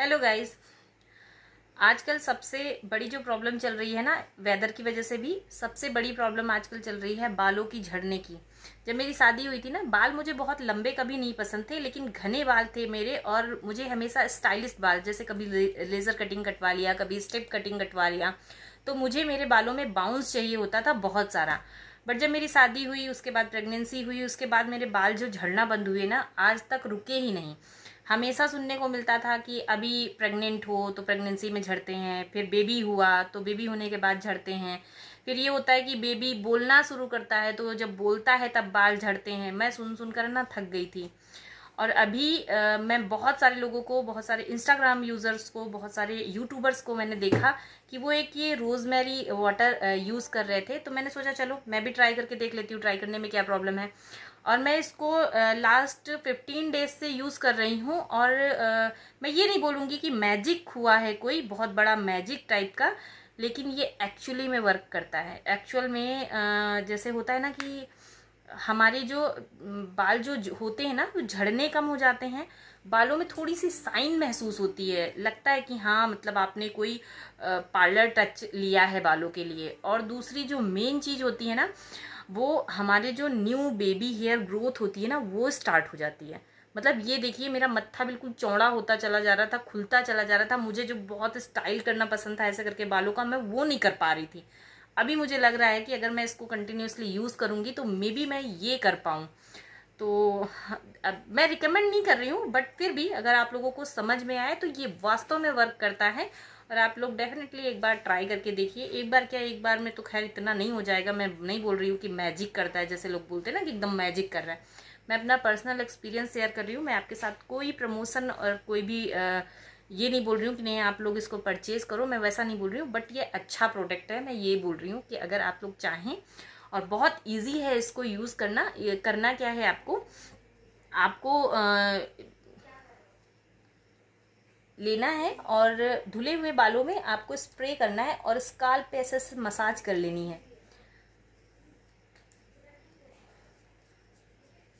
hello guys आजकल सबसे बड़ी जो प्रॉब्लम चल रही है ना वेदर की वजह से भी सबसे बड़ी प्रॉब्लम आजकल चल रही है बालों की झड़ने की जब मेरी शादी हुई थी ना बाल मुझे बहुत लंबे कभी नहीं पसंद थे लेकिन घने बाल थे मेरे और मुझे हमेशा स्टाइलिश बाल जैसे कभी लेज़र कटिंग कटवा लिया कभी स्टेप कटिंग कटवा लिया तो मुझे मेरे बालों में बाउंस चाहिए होता था बहुत सारा बट जब मेरी शादी हुई उसके बाद प्रेगनेंसी हुई उसके बाद मेरे बाल जो झड़ना बंद हुए ना आज तक रुके ही नहीं हमेशा सुनने को मिलता था कि अभी प्रेग्नेंट हो तो प्रेगनेंसी में झड़ते हैं फिर बेबी हुआ तो बेबी होने के बाद झड़ते हैं फिर ये होता है कि बेबी बोलना शुरू करता है तो जब बोलता है तब बाल झड़ते हैं मैं सुन सुनकर ना थक गई थी और अभी आ, मैं बहुत सारे लोगों को बहुत सारे इंस्टाग्राम यूज़र्स को बहुत सारे यूट्यूबर्स को मैंने देखा कि वो एक ये रोज़मेरी वाटर यूज़ कर रहे थे तो मैंने सोचा चलो मैं भी ट्राई करके देख लेती हूँ ट्राई करने में क्या प्रॉब्लम है और मैं इसको लास्ट फिफ्टीन डेज से यूज़ कर रही हूँ और आ, मैं ये नहीं बोलूँगी कि मैजिक हुआ है कोई बहुत बड़ा मैजिक टाइप का लेकिन ये एक्चुअली में वर्क करता है एक्चुअल में आ, जैसे होता है ना कि हमारे जो बाल जो होते हैं ना वो झड़ने कम हो जाते हैं बालों में थोड़ी सी साइन महसूस होती है लगता है कि हाँ मतलब आपने कोई पार्लर टच लिया है बालों के लिए और दूसरी जो मेन चीज़ होती है ना वो हमारे जो न्यू बेबी हेयर ग्रोथ होती है ना वो स्टार्ट हो जाती है मतलब ये देखिए मेरा मत्था बिल्कुल चौड़ा होता चला जा रहा था खुलता चला जा रहा था मुझे जो बहुत स्टाइल करना पसंद था ऐसे करके बालों का मैं वो नहीं कर पा रही थी अभी मुझे लग रहा है कि अगर मैं इसको कंटिन्यूसली यूज़ करूँगी तो मे बी मैं ये कर पाऊँ तो अब मैं रिकमेंड नहीं कर रही हूँ बट फिर भी अगर आप लोगों को समझ में आए तो ये वास्तव में वर्क करता है और आप लोग डेफिनेटली एक बार ट्राई करके देखिए एक बार क्या एक बार में तो खैर इतना नहीं हो जाएगा मैं नहीं बोल रही हूँ कि मैजिक करता है जैसे लोग बोलते हैं ना कि एकदम मैजिक कर रहा है मैं अपना पर्सनल एक्सपीरियंस शेयर कर रही हूँ मैं आपके साथ कोई प्रमोशन और कोई भी आ, ये नहीं बोल रही हूँ कि नहीं आप लोग इसको परचेज़ करो मैं वैसा नहीं बोल रही हूँ बट ये अच्छा प्रोडक्ट है मैं ये बोल रही हूँ कि अगर आप लोग चाहें और बहुत इजी है इसको यूज़ करना ये करना क्या है आपको आपको आ, लेना है और धुले हुए बालों में आपको स्प्रे करना है और स्काल पे ऐसे मसाज कर लेनी है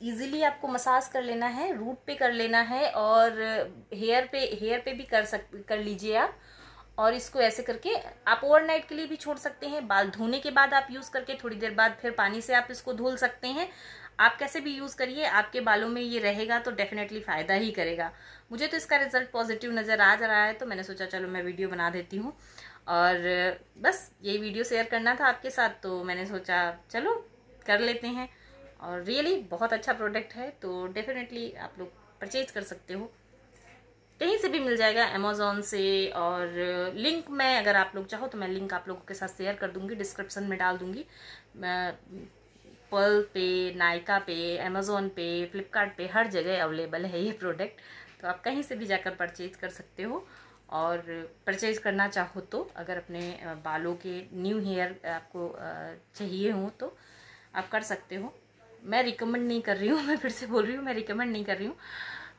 इजीली आपको मसाज कर लेना है रूट पे कर लेना है और हेयर पे हेयर पे भी कर सक कर लीजिए आप और इसको ऐसे करके आप ओवरनाइट के लिए भी छोड़ सकते हैं बाल धोने के बाद आप यूज़ करके थोड़ी देर बाद फिर पानी से आप इसको धुल सकते हैं आप कैसे भी यूज़ करिए आपके बालों में ये रहेगा तो डेफिनेटली फ़ायदा ही करेगा मुझे तो इसका रिजल्ट पॉजिटिव नज़र आ जा रहा है तो मैंने सोचा चलो मैं वीडियो बना देती हूँ और बस यही वीडियो शेयर करना था आपके साथ तो मैंने सोचा चलो कर लेते हैं और रियली बहुत अच्छा प्रोडक्ट है तो डेफिनेटली आप लोग परचेज कर सकते हो कहीं से भी मिल जाएगा अमेजोन से और लिंक मैं अगर आप लोग चाहो तो मैं लिंक आप लोगों के साथ शेयर कर दूंगी डिस्क्रिप्शन में डाल दूंगी पर्ल पे नायका पे अमेजोन पे फ्लिपकार्ट पे हर जगह अवेलेबल है ये प्रोडक्ट तो आप कहीं से भी जाकर परचेज कर सकते हो और परचेज करना चाहो तो अगर अपने बालों के न्यू हेयर आपको चाहिए हो तो आप कर सकते हो मैं रिकमेंड नहीं कर रही हूँ मैं फिर से बोल रही हूँ मैं रिकमेंड नहीं कर रही हूँ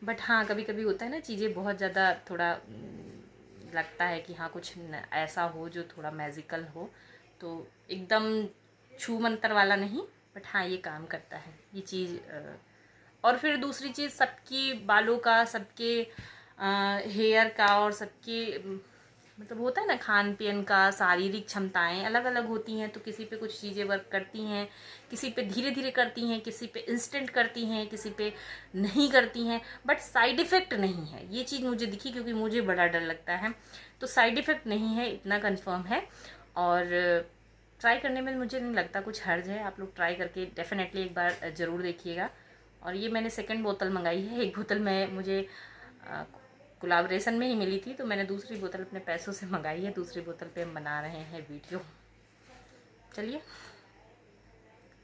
बट हाँ कभी कभी होता है ना चीज़ें बहुत ज़्यादा थोड़ा हम्म, लगता है कि हाँ कुछ ऐसा हो जो थोड़ा मैजिकल हो तो एकदम छू मंतर वाला नहीं बट हाँ ये काम करता है ये चीज़ और फिर दूसरी चीज़ सबकी बालों का सबके हेयर का और सबके मतलब होता है ना खान पीन का शारीरिक क्षमताएं अलग अलग होती हैं तो किसी पे कुछ चीज़ें वर्क करती हैं किसी पे धीरे धीरे करती हैं किसी पे इंस्टेंट करती हैं किसी पे नहीं करती हैं बट साइड इफ़ेक्ट नहीं है ये चीज़ मुझे दिखी क्योंकि मुझे बड़ा डर लगता है तो साइड इफ़ेक्ट नहीं है इतना कन्फर्म है और ट्राई करने में मुझे नहीं लगता कुछ हर्ज है आप लोग ट्राई करके डेफिनेटली एक बार ज़रूर देखिएगा और ये मैंने सेकेंड बोतल मंगाई है एक बोतल में मुझे कोलाब्रेशन में ही मिली थी तो मैंने दूसरी बोतल अपने पैसों से मंगाई है दूसरी बोतल पे हम बना रहे हैं वीडियो चलिए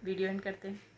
वीडियो एंड करते हैं